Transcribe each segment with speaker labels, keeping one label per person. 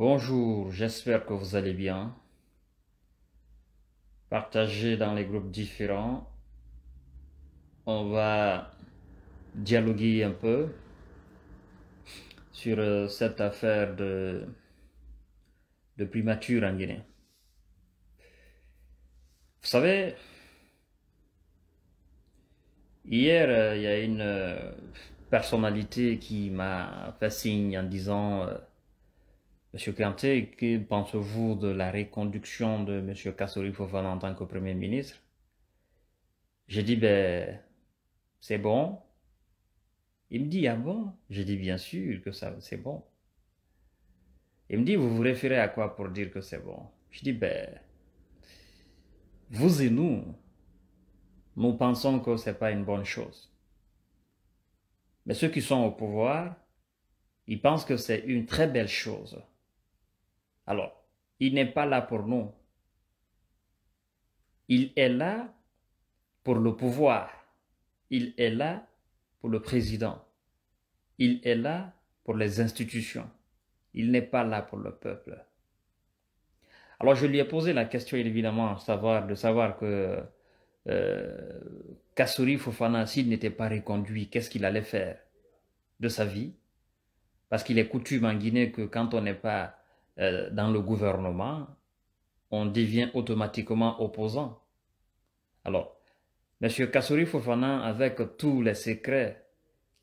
Speaker 1: Bonjour, j'espère que vous allez bien. Partagez dans les groupes différents. On va dialoguer un peu sur euh, cette affaire de, de primature en Guinée. Vous savez, hier, euh, il y a une euh, personnalité qui m'a fait en disant Monsieur Kanté, que pensez-vous de la reconduction de Monsieur Kassori fofan en tant que Premier ministre J'ai dit, ben, c'est bon. Il me dit, ah bon J'ai dit, bien sûr que c'est bon. Il me dit, vous vous référez à quoi pour dire que c'est bon Je dis, ben, vous et nous, nous pensons que ce n'est pas une bonne chose. Mais ceux qui sont au pouvoir, ils pensent que c'est une très belle chose. Alors, il n'est pas là pour nous. Il est là pour le pouvoir. Il est là pour le président. Il est là pour les institutions. Il n'est pas là pour le peuple. Alors je lui ai posé la question évidemment de savoir que euh, Kassouri Fofana s'il n'était pas reconduit, qu'est-ce qu'il allait faire de sa vie Parce qu'il est coutume en Guinée que quand on n'est pas euh, dans le gouvernement, on devient automatiquement opposant. Alors, M. Kassouri Fofana, avec tous les secrets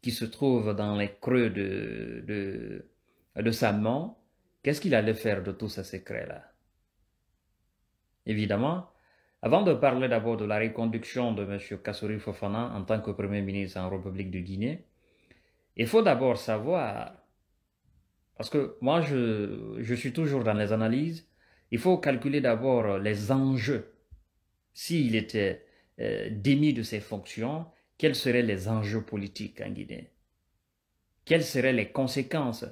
Speaker 1: qui se trouvent dans les creux de, de, sa main, qu'est-ce qu'il allait faire de tous ces secrets-là Évidemment, avant de parler d'abord de la reconduction de M. Kassouri Fofana en tant que Premier ministre en République de Guinée, il faut d'abord savoir parce que moi, je, je suis toujours dans les analyses. Il faut calculer d'abord les enjeux. S'il était euh, démis de ses fonctions, quels seraient les enjeux politiques en Guinée Quelles seraient les conséquences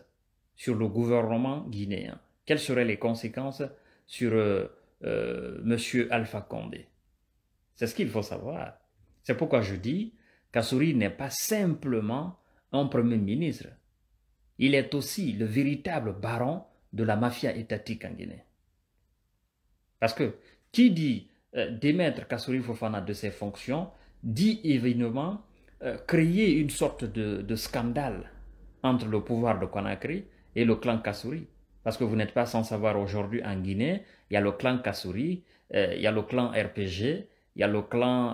Speaker 1: sur le gouvernement guinéen Quelles seraient les conséquences sur euh, euh M. Alpha Condé C'est ce qu'il faut savoir. C'est pourquoi je dis, qu'Assouri n'est pas simplement un premier ministre. Il est aussi le véritable baron de la mafia étatique en Guinée. Parce que qui dit euh, démettre Kassouri Fofana de ses fonctions dit évidemment euh, créer une sorte de, scandale entre le pouvoir de Conakry et le clan Kassouri. Parce que vous n'êtes pas sans savoir aujourd'hui en Guinée, il y a le clan Kassouri, euh, il y a le clan RPG, il y a le clan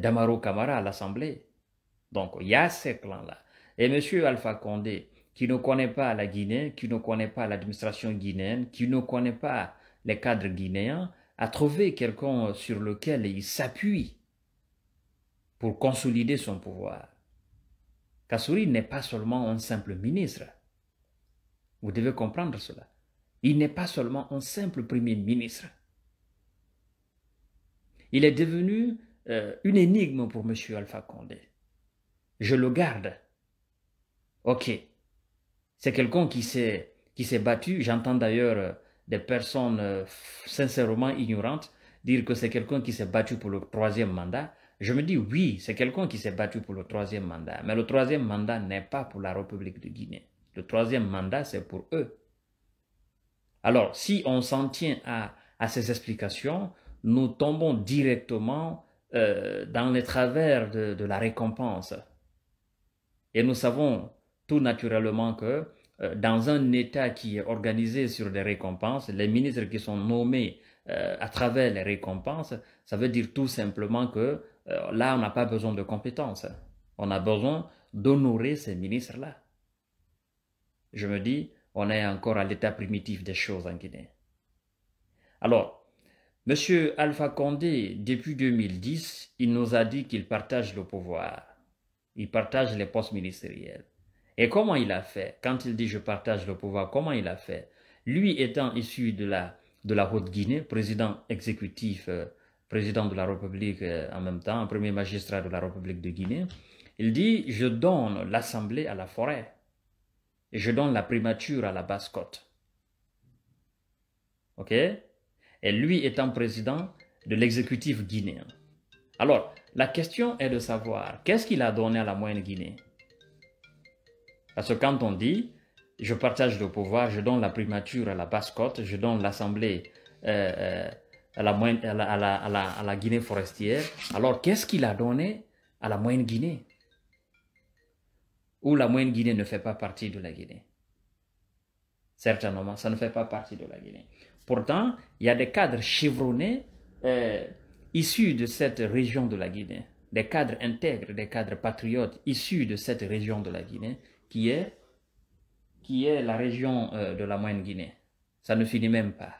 Speaker 1: d'Amaro Kamara à l'Assemblée. Donc il y a ces clans-là. Et M. Alpha Condé, qui ne connaît pas la Guinée, qui ne connaît pas l'administration guinéenne, qui ne connaît pas les cadres guinéens, a trouvé quelqu'un sur lequel il s'appuie pour consolider son pouvoir. Kassouri n'est pas seulement un simple ministre. Vous devez comprendre cela. Il n'est pas seulement un simple premier ministre. Il est devenu euh, une énigme pour M. Alpha Condé. Je le garde Ok. C'est quelqu'un qui s'est, qui s'est battu. J'entends d'ailleurs euh, des personnes euh, sincèrement ignorantes dire que c'est quelqu'un qui s'est battu pour le troisième mandat. Je me dis oui, c'est quelqu'un qui s'est battu pour le troisième mandat. Mais le troisième mandat n'est pas pour la République de Guinée. Le troisième mandat, c'est pour eux. Alors, si on s'en tient à, ces explications, nous tombons directement euh, dans les travers de, de la récompense. Et nous savons naturellement que euh, dans un État qui est organisé sur des récompenses, les ministres qui sont nommés euh, à travers les récompenses, ça veut dire tout simplement que euh, là, on n'a pas besoin de compétences. On a besoin d'honorer ces ministres-là. Je me dis, on est encore à l'état primitif des choses en Guinée. Alors, monsieur Alpha Condé, depuis 2010, il nous a dit qu'il partage le pouvoir. Il partage les postes ministériels. Et comment il a fait Quand il dit je partage le pouvoir, comment il a fait Lui étant issu de la, de la Haute-Guinée, président exécutif, euh, président de la République euh, en même temps, premier magistrat de la République de Guinée, il dit je donne l'assemblée à la forêt et je donne la primature à la basse-côte. OK Et lui étant président de l'exécutif guinéen. Alors, la question est de savoir qu'est-ce qu'il a donné à la moyenne Guinée parce que quand on dit je partage le pouvoir, je donne la primature à la basse-côte, je donne l'assemblée à la, Guinée forestière, alors qu'est-ce qu'il a donné à la moyenne Guinée Ou la moyenne Guinée ne fait pas partie de la Guinée. Certainement, ça ne fait pas partie de la Guinée. Pourtant, il y a des cadres chevronnés euh, issus de cette région de la Guinée, des cadres intègres, des cadres patriotes issus de cette région de la Guinée, qui est, qui est la région euh, de la Moyenne Guinée. Ça ne finit même pas.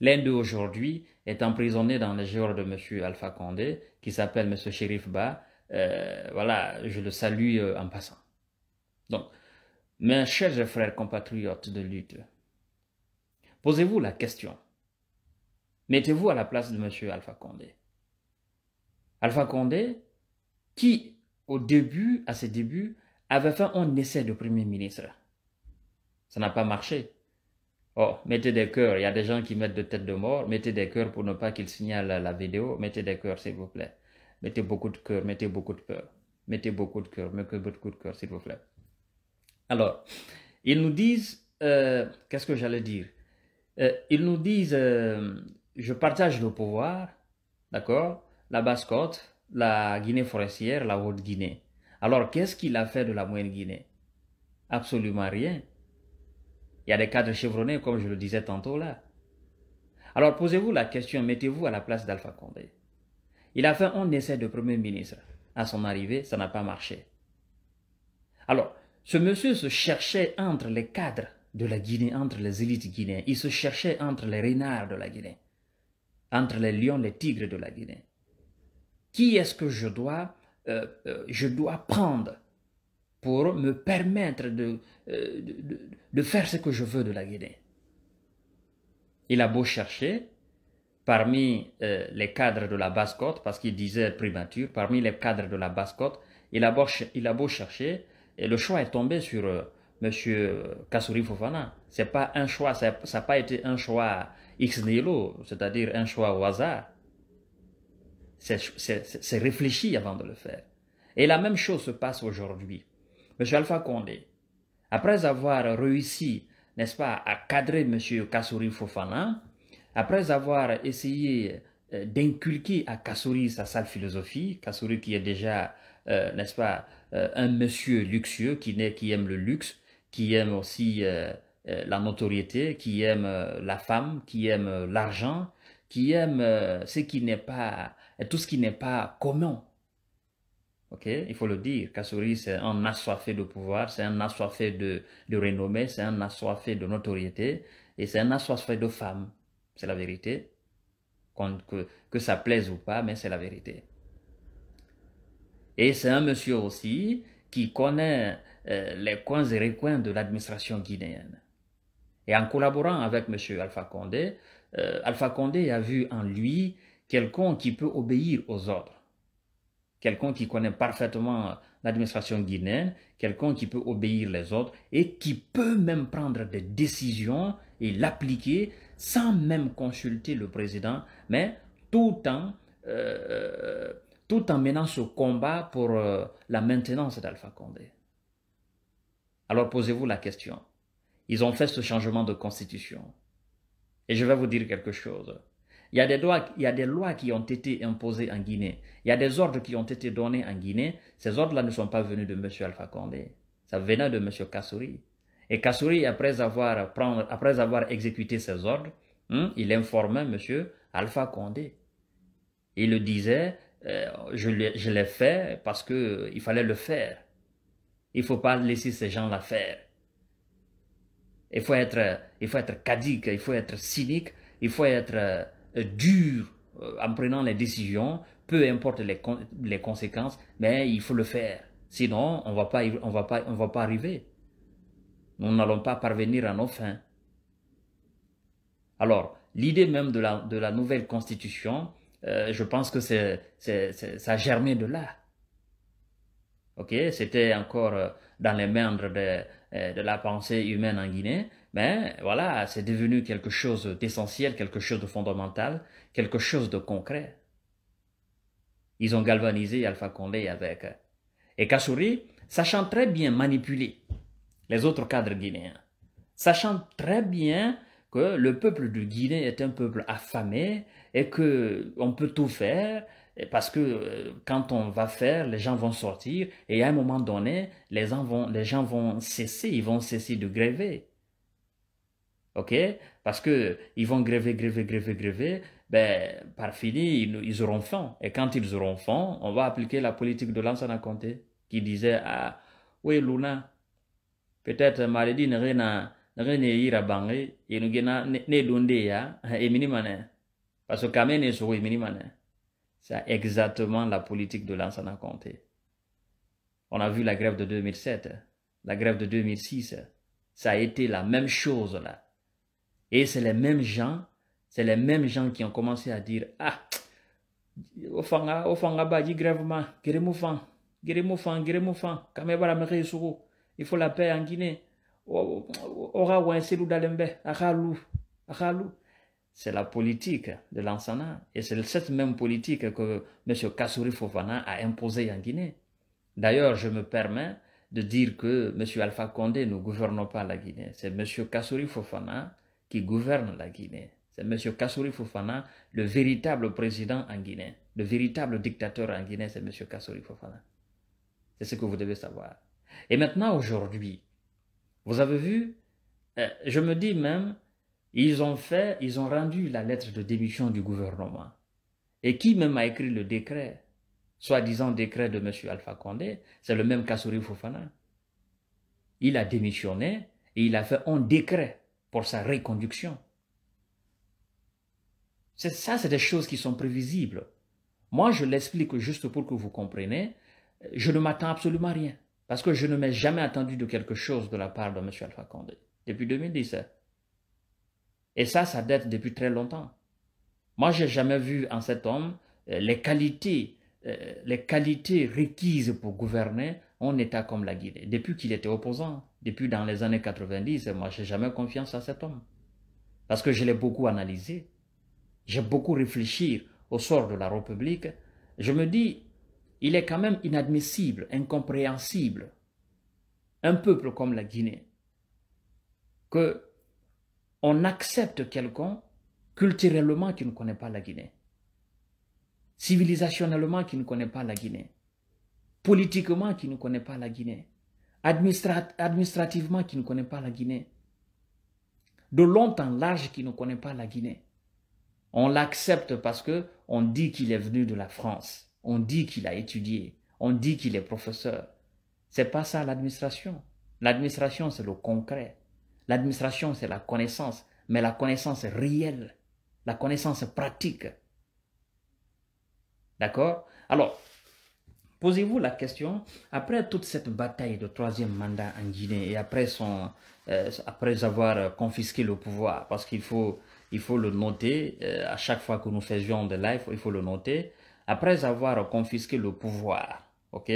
Speaker 1: L'un d'eux aujourd'hui est emprisonné dans les geôles de M. Alpha Condé, qui s'appelle M. Sherif Ba. Euh, voilà, je le salue euh, en passant. Donc, mes chers frères compatriotes de lutte, posez-vous la question. Mettez-vous à la place de M. Alpha Condé. Alpha Condé, qui, au début, à ses débuts, avait fait un essai de Premier ministre. Ça n'a pas marché. Oh, mettez des cœurs, il y a des gens qui mettent de têtes de mort, mettez des cœurs pour ne pas qu'ils signalent la vidéo, mettez des cœurs s'il vous plaît. Mettez beaucoup de cœurs, mettez beaucoup de peur. Mettez beaucoup de cœurs, mettez beaucoup de cœurs s'il vous plaît. Alors, ils nous disent, euh, qu'est-ce que j'allais dire euh, Ils nous disent, euh, je partage le pouvoir, d'accord La Basse-Côte, la Guinée forestière, la Haute-Guinée. Alors, qu'est-ce qu'il a fait de la moyenne Guinée Absolument rien. Il y a des cadres chevronnés, comme je le disais tantôt là. Alors, posez-vous la question, mettez-vous à la place d'Alpha Condé. Il a fait un essai de Premier ministre. À son arrivée, ça n'a pas marché. Alors, ce monsieur se cherchait entre les cadres de la Guinée, entre les élites guinéennes. Il se cherchait entre les renards de la Guinée, entre les lions, les tigres de la Guinée. Qui est-ce que je dois euh, euh, je dois prendre pour me permettre euh, de, de, faire ce que je veux de la Guinée. Il a beau chercher parmi les cadres de la basse-côte, parce qu'il disait primature, parmi les cadres de la basse-côte, il, a beau, il a beau chercher, et le choix est tombé sur Monsieur M. Kassouri Fofana. C'est pas un choix, ça n'a pas été un choix x nilo, c'est-à-dire un choix au hasard. C'est réfléchi avant de le faire. Et la même chose se passe aujourd'hui. M. Alpha Condé, après avoir réussi, n'est-ce pas, à cadrer M. Kassouri Fofana, après avoir essayé euh, d'inculquer à Kassouri sa sale philosophie, Kassouri qui est déjà, euh, n'est-ce pas, euh, un monsieur luxueux qui, aime le luxe, qui aime aussi la notoriété, qui aime la femme, qui aime l'argent, qui aime ce qui n'est pas tout ce qui n'est pas commun. Ok, il faut le dire, Kassori c'est un assoiffé de pouvoir, c'est un assoiffé de, de renommée, c'est un assoiffé de notoriété, et c'est un assoiffé de femme. C'est la vérité. Que, que ça plaise ou pas, mais c'est la vérité. Et c'est un monsieur aussi qui connaît euh, les coins et recoins de l'administration guinéenne. Et en collaborant avec M. Alpha Condé, euh, Alpha Condé a vu en lui quelqu'un qui peut obéir aux ordres, quelqu'un qui connaît parfaitement l'administration guinéenne, quelqu'un qui peut obéir les ordres et qui peut même prendre des décisions et l'appliquer sans même consulter le président, mais tout en, euh, tout en menant ce combat pour euh, la maintenance d'Alpha Condé. Alors posez-vous la question. Ils ont fait ce changement de constitution. Et je vais vous dire quelque chose. Il y, a des lois, il y a des lois qui ont été imposées en Guinée. Il y a des ordres qui ont été donnés en Guinée. Ces ordres-là ne sont pas venus de M. Alpha Condé. Ça venait de M. Kassouri. Et Kassouri, après avoir, prendre, après avoir exécuté ces ordres, hein, il informait M. Alpha Condé. Il le disait, euh, je l'ai fait parce qu'il euh, fallait le faire. Il ne faut pas laisser ces gens la faire. Il faut être, il faut être cadique, il faut être cynique, il faut être euh, euh, dur euh, en prenant les décisions, peu importe les, les conséquences, mais il faut le faire. Sinon, on va pas, on va pas, on va pas arriver. Nous n'allons pas parvenir à nos fins. Alors, l'idée même de la, de la nouvelle constitution, euh, je pense que c'est, ça germait de là c'était encore euh, dans les méandres euh, de, la pensée humaine en Guinée, mais voilà, c'est devenu quelque chose d'essentiel, quelque chose de fondamental, quelque chose de concret. Ils ont galvanisé Alpha Condé avec. Et euh, Kassouri, sachant très bien manipuler les autres cadres guinéens, sachant très bien que le peuple de Guinée est un peuple affamé et qu'on peut tout faire, parce que euh, quand on va faire, les gens vont sortir et à un moment donné, les gens vont, les gens vont cesser, ils vont cesser de gréver. OK Parce que ils vont gréver, gréver, gréver, gréver. Ben, par fini, ils, auront faim. Et quand ils auront faim, on va appliquer la politique de Lansana comté qui disait ah Oui, Luna, peut-être maladie n'a rien yira ya que kamene pas c'est exactement la politique de l'ancien Comté. On a vu la grève de 2007, la grève de 2006. Ça a été la même chose là. Et c'est les mêmes gens, c'est les mêmes gens qui ont commencé à dire Ah, Ofanga, Ofanga Baji grèvement, Geremofan, Geremofan, Geremofan, il faut la paix en Guinée. faut la paix Akalou, Akalou c'est la politique de l'ensana. Et c'est cette même politique que M. Kassouri Fofana a imposée en Guinée. D'ailleurs, je me permets de dire que M. Alpha Condé ne gouverne pas la Guinée. C'est M. Kassouri Fofana qui gouverne la Guinée. C'est M. Kassouri Fofana, le véritable président en Guinée. Le véritable dictateur en Guinée, c'est M. Kassouri Fofana. C'est ce que vous devez savoir. Et maintenant, aujourd'hui, vous avez vu, euh, je me dis même, ils ont fait, ils ont rendu la lettre de démission du gouvernement. Et qui même a écrit le décret, soi-disant décret de M. Alpha Condé, c'est le même Kassouri Fofana. Il a démissionné et il a fait un décret pour sa reconduction. C'est ça, c'est des choses qui sont prévisibles. Moi, je l'explique juste pour que vous compreniez. Je ne m'attends absolument rien. Parce que je ne m'ai jamais attendu de quelque chose de la part de M. Alpha Condé depuis 2017. Et ça, ça date depuis très longtemps. Moi, j'ai jamais vu en cet homme euh, les qualités, euh, les qualités requises pour gouverner un État comme la Guinée. Depuis qu'il était opposant, depuis dans les années 90, moi, n'ai jamais confiance en cet homme. Parce que je l'ai beaucoup analysé. J'ai beaucoup réfléchi au sort de la République. Je me dis, il est quand même inadmissible, incompréhensible, un peuple comme la Guinée, que on accepte quelqu'un culturellement qui ne connaît pas la Guinée, civilisationnellement qui ne connaît pas la Guinée, politiquement qui ne connaît pas la Guinée, administrativement qui ne connaît pas la Guinée, de longtemps large qui ne connaît pas la Guinée. On l'accepte parce que on dit qu'il est venu de la France, on dit qu'il a étudié, on dit qu'il est professeur. C'est pas ça l'administration. L'administration, c'est le concret. L'administration, c'est la connaissance, mais la connaissance réelle, la connaissance pratique. D'accord Alors, posez-vous la question, après toute cette bataille de troisième mandat en Guinée et après, son, euh, après avoir confisqué le pouvoir, parce qu'il faut, il faut le noter, euh, à chaque fois que nous faisions de live, il faut le noter, après avoir confisqué le pouvoir, ok,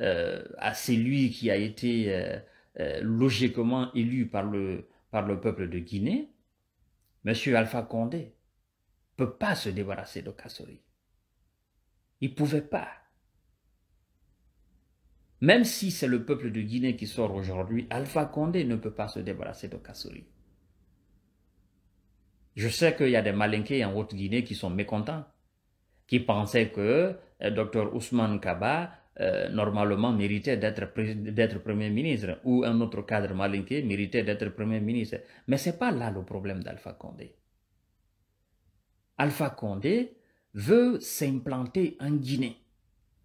Speaker 1: euh, à celui qui a été euh, logiquement élu par le, par le peuple de Guinée, M. Alpha Condé ne peut pas se débarrasser de Kassori. Il ne pouvait pas. Même si c'est le peuple de Guinée qui sort aujourd'hui, Alpha Condé ne peut pas se débarrasser de Kassori. Je sais qu'il y a des malinqués en Haute-Guinée qui sont mécontents, qui pensaient que euh, Dr Ousmane Kaba euh, normalement méritait d'être d'être premier ministre ou un autre cadre malinqué méritait d'être premier ministre. Mais ce n'est pas là le problème d'Alpha Condé. Alpha Condé veut s'implanter en Guinée.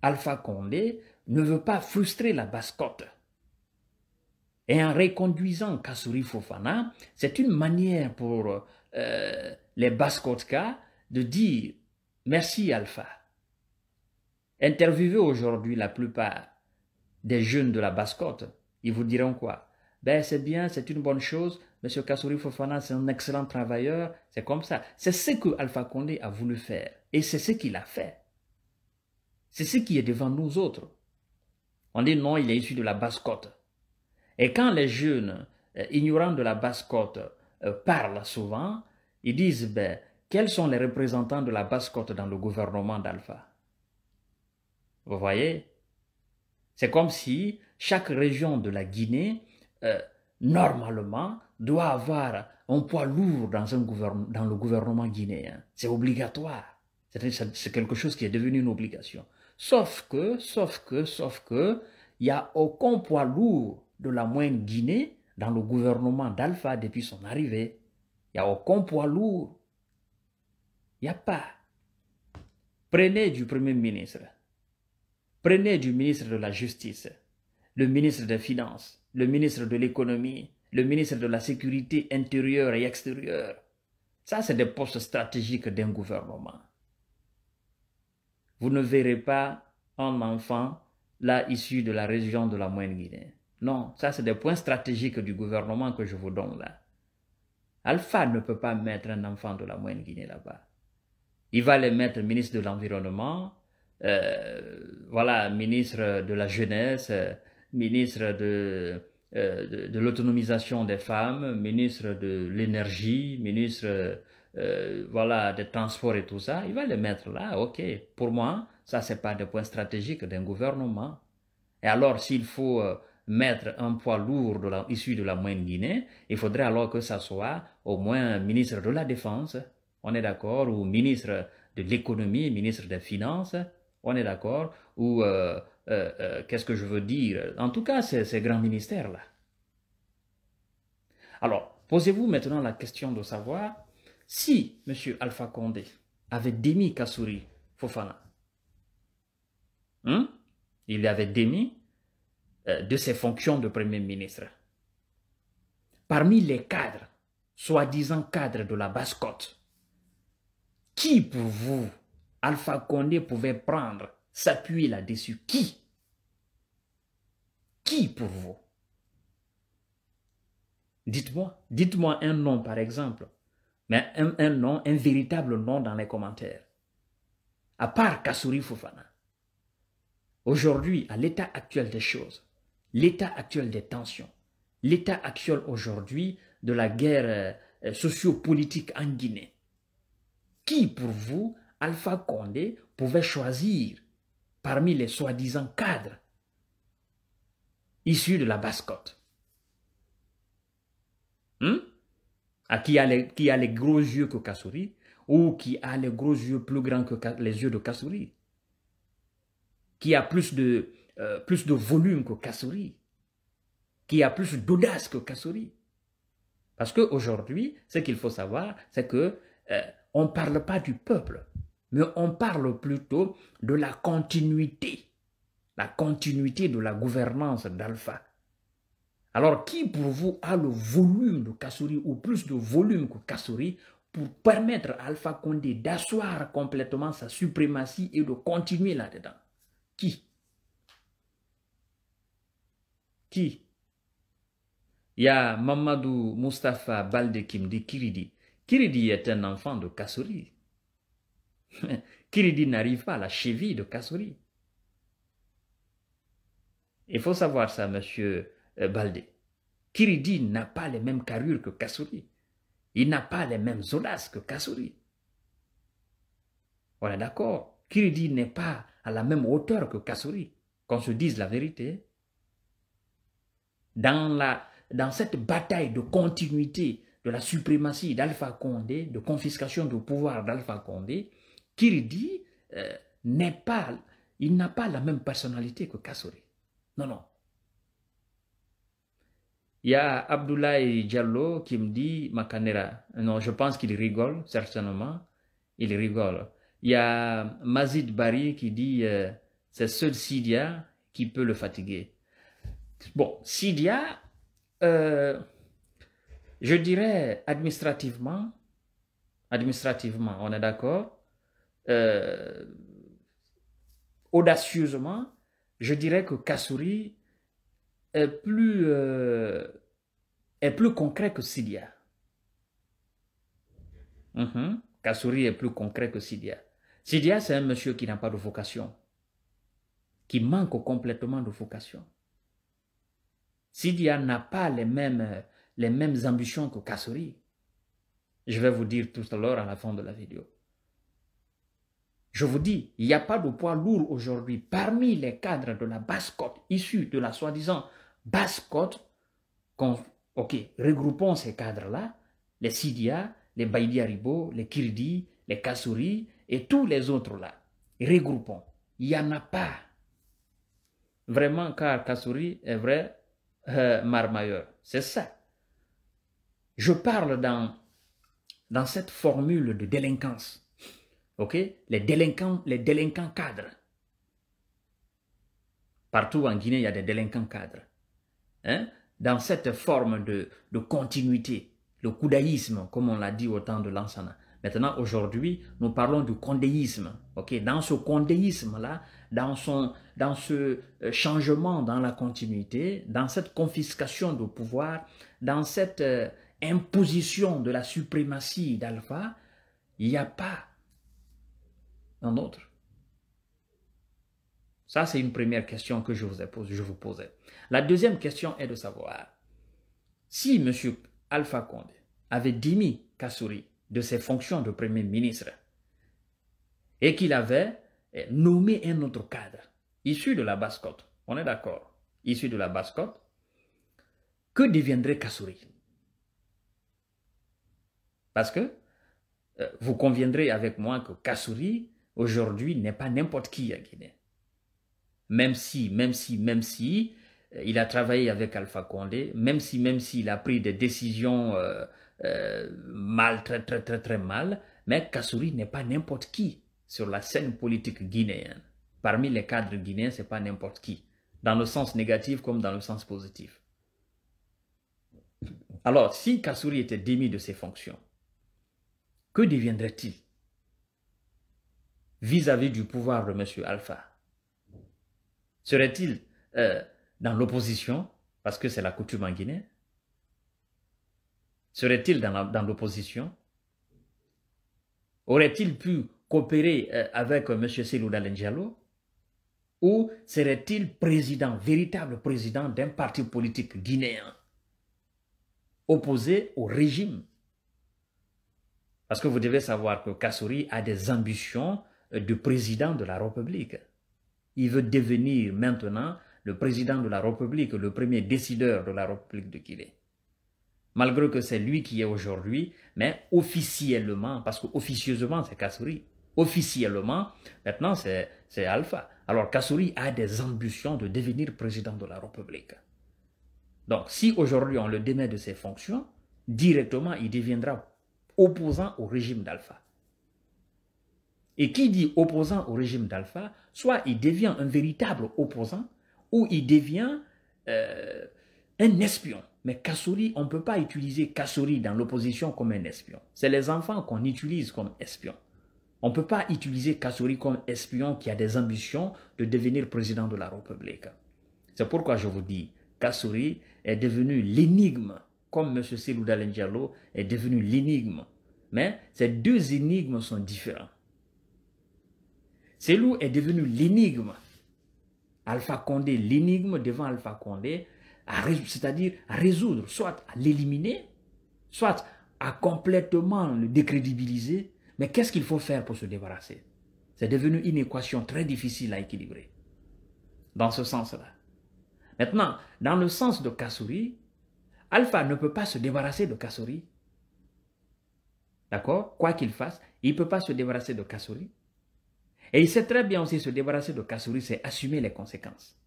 Speaker 1: Alpha Condé ne veut pas frustrer la Bascotte. Et en reconduisant Kassouri Fofana, c'est une manière pour euh, les basse de dire merci Alpha. Interviewez aujourd'hui la plupart des jeunes de la basse-côte. Ils vous diront quoi Ben c'est bien, c'est une bonne chose. Monsieur Kassouri Fofana, c'est un excellent travailleur. C'est comme ça. C'est ce que Alpha Condé a voulu faire. Et c'est ce qu'il a fait. C'est ce qui est devant nous autres. On dit non, il est issu de la basse-côte. Et quand les jeunes euh, ignorants de la basse-côte euh, parlent souvent, ils disent, ben, quels sont les représentants de la basse-côte dans le gouvernement d'Alpha vous voyez C'est comme si chaque région de la Guinée, euh, normalement, doit avoir un poids lourd dans, dans le gouvernement guinéen. C'est obligatoire. C'est quelque chose qui est devenu une obligation. Sauf que, sauf que, sauf que, il n'y a aucun poids lourd de la moindre Guinée dans le gouvernement d'Alpha depuis son arrivée. Il n'y a aucun poids lourd. Il n'y a pas. Prenez du Premier ministre. Prenez du ministre de la Justice, le ministre des Finances, le ministre de l'Économie, le ministre de la Sécurité intérieure et extérieure. Ça, c'est des postes stratégiques d'un gouvernement. Vous ne verrez pas un enfant là issu de la région de la Moyenne-Guinée. Non, ça, c'est des points stratégiques du gouvernement que je vous donne là. Alpha ne peut pas mettre un enfant de la Moyenne-Guinée là-bas. Il va les mettre ministre de l'Environnement, euh, voilà, ministre de la jeunesse, ministre euh, de, de, l'autonomisation des femmes, ministre de l'énergie, ministre euh, voilà, des transports et tout ça, il va les mettre là, ok. Pour moi, ça, n'est pas des points stratégiques d'un gouvernement. Et alors, s'il faut mettre un poids lourd de issu de la moyenne Guinée, il faudrait alors que ça soit au moins ministre de la Défense, on est d'accord, ou ministre de l'économie, ministre des Finances, on est d'accord Ou euh, euh, euh, qu'est-ce que je veux dire En tout cas, c'est ces grands ministères-là. Alors, posez-vous maintenant la question de savoir si M. Alpha Condé avait démis Kassouri Fofana. Hein? Il avait démis de ses fonctions de Premier ministre. Parmi les cadres, soi-disant cadres de la basse-côte, qui pour vous Alpha Condé pouvait prendre, s'appuyer là-dessus. Qui Qui pour vous Dites-moi, dites-moi un nom par exemple, mais un, nom, un véritable nom dans les commentaires. À part Kassouri Fofana. Aujourd'hui, à l'état actuel des choses, l'état actuel des tensions, l'état actuel aujourd'hui de la guerre socio euh, sociopolitique en Guinée, qui pour vous Alpha Condé pouvait choisir parmi les soi-disant cadres issus de la bascotte hmm? À qui a, les, gros yeux que Kassouri ou qui a les gros yeux plus grands que les yeux de Kassouri qui a plus de, euh, plus de volume que Kassouri qui a plus d'audace que Kassouri. Parce qu'aujourd'hui, ce qu'il faut savoir, c'est que euh, on ne parle pas du peuple, mais on parle plutôt de la continuité, la continuité de la gouvernance d'Alpha. Alors, qui pour vous a le volume de Kassouri ou plus de volume que Kassouri pour permettre à Alpha Condé d'asseoir complètement sa suprématie et de continuer là-dedans Qui Qui Il y a Mamadou Mustapha Balde Kimdi Kiridi. Kiridi est un enfant de Kassouri. Kiridi n'arrive pas à la cheville de Kassouri. Il faut savoir ça, monsieur euh, Baldé. Kiridi n'a pas les mêmes carrures que Kassouri. Il n'a pas les mêmes audaces que Kassouri. On est d'accord Kiridi n'est pas à la même hauteur que Kassouri, qu'on se dise la vérité. Dans, la, dans cette bataille de continuité de la suprématie d'Alpha Condé, de confiscation du pouvoir d'Alpha Condé, qu'il dit euh, il n'a pas la même personnalité que Kassouri. Non, non. Il y a Abdoulaye Diallo qui me dit Makanera. Non, je pense qu'il rigole, certainement. Il rigole. Il y a Mazid Bari qui dit euh, c'est seul Sidia qui peut le fatiguer. Bon, Sidia, euh, je dirais administrativement, administrativement, on est d'accord, euh, audacieusement, je dirais que Kassouri est plus, euh, est plus concret que Sidia. Mhm. est plus concret que Sidia. Sidia, c'est un monsieur qui n'a pas de vocation, qui manque complètement de vocation. Sidia n'a pas les mêmes, les mêmes ambitions que Kassouri. Je vais vous dire tout à l'heure à la fin de la vidéo. Je vous dis, il n'y a pas de poids lourd aujourd'hui parmi les cadres de la basse côte, issus de la soi-disant basse côte. Ok, regroupons ces cadres-là, les Sidia, les Baïdi les Kirdi, les Kassouri et tous les autres là. Regroupons. Il n'y en a pas. Vraiment, car Kassouri est vrai euh, marmailleur. C'est ça. Je parle dans, dans cette formule de délinquance ok, les délinquants, les délinquants cadres. Partout en Guinée, il y a des délinquants cadres. Hein? Dans cette forme de, de continuité, le koudaïsme, comme on l'a dit au temps de l'Ansana. Maintenant, aujourd'hui, nous parlons du condéisme. ok Dans ce condéisme-là, dans, son, dans ce euh, changement dans la continuité, dans cette confiscation de pouvoir, dans cette euh, imposition de la suprématie d'Alpha, il n'y a pas un autre Ça, c'est une première question que je vous, ai posé, je vous posais. La deuxième question est de savoir si M. Alpha Condé avait démis Kassouri de ses fonctions de Premier ministre et qu'il avait eh, nommé un autre cadre issu de la basse-côte, on est d'accord, issu de la basse-côte, que deviendrait Kassouri Parce que euh, vous conviendrez avec moi que Kassouri aujourd'hui n'est pas n'importe qui à hein, Guinée. Même si, même si, même si, euh, il a travaillé avec Alpha Condé, même si, même si, il a pris des décisions euh, euh, mal, très, très, très, très mal, mais Kassouri n'est pas n'importe qui sur la scène politique guinéenne. Parmi les cadres guinéens, ce n'est pas n'importe qui, dans le sens négatif comme dans le sens positif. Alors, si Kassouri était démis de ses fonctions, que deviendrait-il vis-à-vis du pouvoir de M. Alpha Serait-il euh, dans l'opposition, parce que c'est la coutume en Guinée Serait-il dans l'opposition Aurait-il pu coopérer euh, avec M. Selou Dalenjalo Ou serait-il président, véritable président d'un parti politique guinéen opposé au régime parce que vous devez savoir que Kassouri a des ambitions du président de la République. Il veut devenir maintenant le président de la République, le premier décideur de la République de Guinée. Malgré que c'est lui qui est aujourd'hui, mais officiellement, parce qu'officieusement c'est Kassouri, officiellement, maintenant c'est Alpha. Alors Kassouri a des ambitions de devenir président de la République. Donc si aujourd'hui on le démet de ses fonctions, directement il deviendra opposant au régime d'Alpha. Et qui dit opposant au régime d'Alpha, soit il devient un véritable opposant, ou il devient euh, un espion. Mais Kassouri, on ne peut pas utiliser Kassouri dans l'opposition comme un espion. C'est les enfants qu'on utilise comme espions. On ne peut pas utiliser Kassouri comme espion qui a des ambitions de devenir président de la République. C'est pourquoi je vous dis, Kassouri est devenu l'énigme, comme M. Silouda Diallo est devenu l'énigme. Mais ces deux énigmes sont différents. C'est loup est devenu l'énigme. Alpha Condé, l'énigme devant Alpha Condé, c'est-à-dire à résoudre, soit à l'éliminer, soit à complètement le décrédibiliser. Mais qu'est-ce qu'il faut faire pour se débarrasser C'est devenu une équation très difficile à équilibrer. Dans ce sens-là. Maintenant, dans le sens de Kassouri, Alpha ne peut pas se débarrasser de Kassouri. D'accord Quoi qu'il fasse, il ne peut pas se débarrasser de Kassouri. Et il sait très bien aussi se débarrasser de Kassouri, c'est assumer les conséquences.